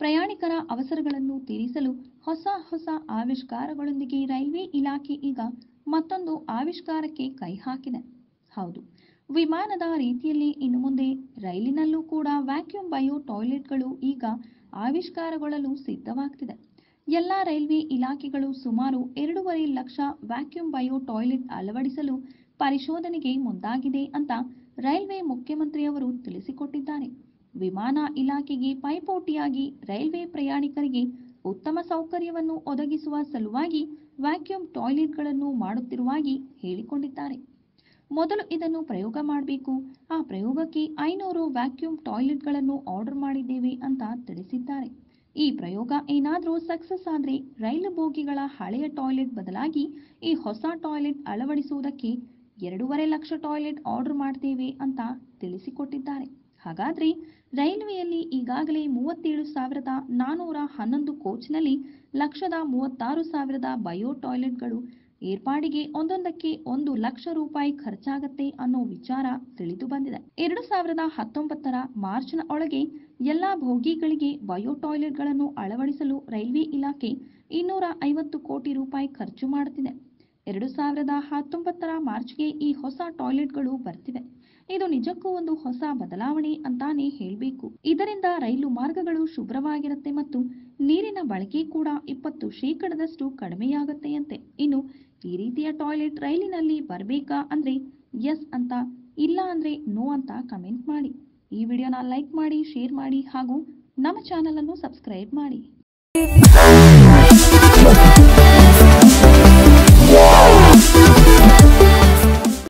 ಪ್ರಯಾಣಿಕರ ಅವಸರಗಳನ್ನು ತೀರಿಸಲು ಹೊಸ ಹೊಸ ಆವಿಷ್ಕಾರಗಳೊಂದಿಗೆ ರೈಲ್ವೆ ಇಲಾಖೆ ಈಗ ಮತ್ತೊಂದು ಆವಿಷ್ಕಾರಕ್ಕೆ ಕೈ ಹಾಕಿದೆ ಹೌದು ವಿಮಾನದ ರೀತಿಯಲ್ಲಿ ಇನ್ನು ಮುಂದೆ ರೈಲಿನಲ್ಲೂ ಕೂಡ ವ್ಯಾಕ್ಯೂಮ್ ಬಯೋ ಟಾಯ್ಲೆಟ್ಗಳು ಈಗ ಆವಿಷ್ಕಾರಗೊಳ್ಳಲು ಸಿದ್ಧವಾಗ್ತಿದೆ ಎಲ್ಲ ರೈಲ್ವೆ ಇಲಾಖೆಗಳು ಸುಮಾರು ಎರಡೂವರೆ ಲಕ್ಷ ವ್ಯಾಕ್ಯೂಮ್ ಬಯೋ ಟಾಯ್ಲೆಟ್ ಅಳವಡಿಸಲು ಪರಿಶೋಧನೆಗೆ ಮುಂದಾಗಿದೆ ಅಂತ ರೈಲ್ವೆ ಮುಖ್ಯಮಂತ್ರಿಯವರು ತಿಳಿಸಿಕೊಟ್ಟಿದ್ದಾರೆ ವಿಮಾನ ಇಲಾಖೆಗೆ ಪೈಪೋಟಿಯಾಗಿ ರೈಲ್ವೆ ಪ್ರಯಾಣಿಕರಿಗೆ ಉತ್ತಮ ಸೌಕರ್ಯವನ್ನು ಒದಗಿಸುವ ಸಲುವಾಗಿ ವ್ಯಾಕ್ಯೂಮ್ ಟಾಯ್ಲೆಟ್ಗಳನ್ನು ಮಾಡುತ್ತಿರುವಾಗಿ ಹೇಳಿಕೊಂಡಿದ್ದಾರೆ ಮೊದಲು ಇದನ್ನು ಪ್ರಯೋಗ ಮಾಡಬೇಕು ಆ ಪ್ರಯೋಗಕ್ಕೆ ಐನೂರು ವ್ಯಾಕ್ಯೂಮ್ ಟಾಯ್ಲೆಟ್ಗಳನ್ನು ಆರ್ಡರ್ ಮಾಡಿದ್ದೇವೆ ಅಂತ ತಿಳಿಸಿದ್ದಾರೆ ಈ ಪ್ರಯೋಗ ಏನಾದರೂ ಸಕ್ಸಸ್ ಆದರೆ ರೈಲು ಬೋಗಿಗಳ ಹಳೆಯ ಟಾಯ್ಲೆಟ್ ಬದಲಾಗಿ ಈ ಹೊಸ ಟಾಯ್ಲೆಟ್ ಅಳವಡಿಸುವುದಕ್ಕೆ ಎರಡೂವರೆ ಲಕ್ಷ ಟಾಯ್ಲೆಟ್ ಆರ್ಡರ್ ಮಾಡ್ತೇವೆ ಅಂತ ತಿಳಿಸಿಕೊಟ್ಟಿದ್ದಾರೆ ಹಾಗಾದ್ರೆ ರೈಲ್ವೆಯಲ್ಲಿ ಈಗಾಗಲೇ ಮೂವತ್ತೇಳು ಸಾವಿರದ ನಾನೂರ ಹನ್ನೊಂದು ಕೋಚ್ನಲ್ಲಿ ಲಕ್ಷದ ಮೂವತ್ತಾರು ಸಾವಿರದ ಬಯೋ ಟಾಯ್ಲೆಟ್ಗಳು ಏರ್ಪಾಡಿಗೆ ಒಂದೊಂದಕ್ಕೆ ಒಂದು ಲಕ್ಷ ರೂಪಾಯಿ ಖರ್ಚಾಗತ್ತೆ ಅನ್ನೋ ವಿಚಾರ ತಿಳಿದು ಬಂದಿದೆ ಎರಡು ಸಾವಿರದ ಹತ್ತೊಂಬತ್ತರ ಮಾರ್ಚ್ನ ಒಳಗೆ ಎಲ್ಲಾ ಭೋಗಿಗಳಿಗೆ ಬಯೋ ಟಾಯ್ಲೆಟ್ಗಳನ್ನು ಅಳವಡಿಸಲು ರೈಲ್ವೆ ಇಲಾಖೆ ಇನ್ನೂರ ಐವತ್ತು ಕೋಟಿ ರೂಪಾಯಿ ಖರ್ಚು ಮಾಡುತ್ತಿದೆ ಎರಡು ಸಾವಿರದ ಹತ್ತೊಂಬತ್ತರ ಮಾರ್ಚ್ಗೆ ಈ ಹೊಸ ಟಾಯ್ಲೆಟ್ಗಳು ಬರ್ತಿವೆ ಇದು ನಿಜಕ್ಕೂ ಒಂದು ಹೊಸ ಬದಲಾವಣೆ ಅಂತಾನೆ ಹೇಳಬೇಕು ಇದರಿಂದ ರೈಲು ಮಾರ್ಗಗಳು ಶುಭ್ರವಾಗಿರುತ್ತೆ ಮತ್ತು ನೀರಿನ ಬಳಕೆ ಕೂಡ ಇಪ್ಪತ್ತು ಶೇಕಡದಷ್ಟು ಕಡಿಮೆಯಾಗುತ್ತೆಯಂತೆ ಇನ್ನು ಈ ರೀತಿಯ ಟಾಯ್ಲೆಟ್ ರೈಲಿನಲ್ಲಿ ಬರಬೇಕಾ ಅಂದ್ರೆ ಎಸ್ ಅಂತ ಇಲ್ಲ ಅಂದ್ರೆ ನೋ ಅಂತ ಕಮೆಂಟ್ ಮಾಡಿ ಈ ವಿಡಿಯೋನ ಲೈಕ್ ಮಾಡಿ ಶೇರ್ ಮಾಡಿ ಹಾಗೂ ನಮ್ಮ ಚಾನಲ್ ಅನ್ನು ಸಬ್ಸ್ಕ್ರೈಬ್ ಮಾಡಿ